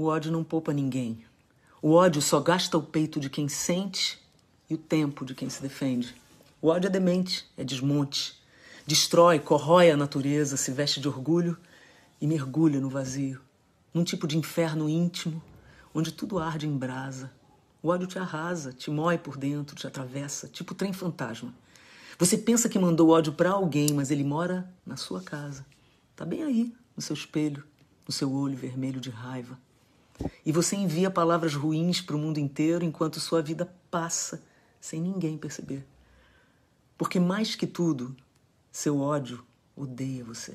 O ódio não poupa ninguém. O ódio só gasta o peito de quem sente e o tempo de quem se defende. O ódio é demente, é desmonte. Destrói, corrói a natureza, se veste de orgulho e mergulha no vazio, num tipo de inferno íntimo, onde tudo arde em brasa. O ódio te arrasa, te mói por dentro, te atravessa, tipo trem fantasma. Você pensa que mandou ódio para alguém, mas ele mora na sua casa. Tá bem aí, no seu espelho, no seu olho vermelho de raiva. E você envia palavras ruins para o mundo inteiro enquanto sua vida passa sem ninguém perceber. Porque mais que tudo, seu ódio odeia você.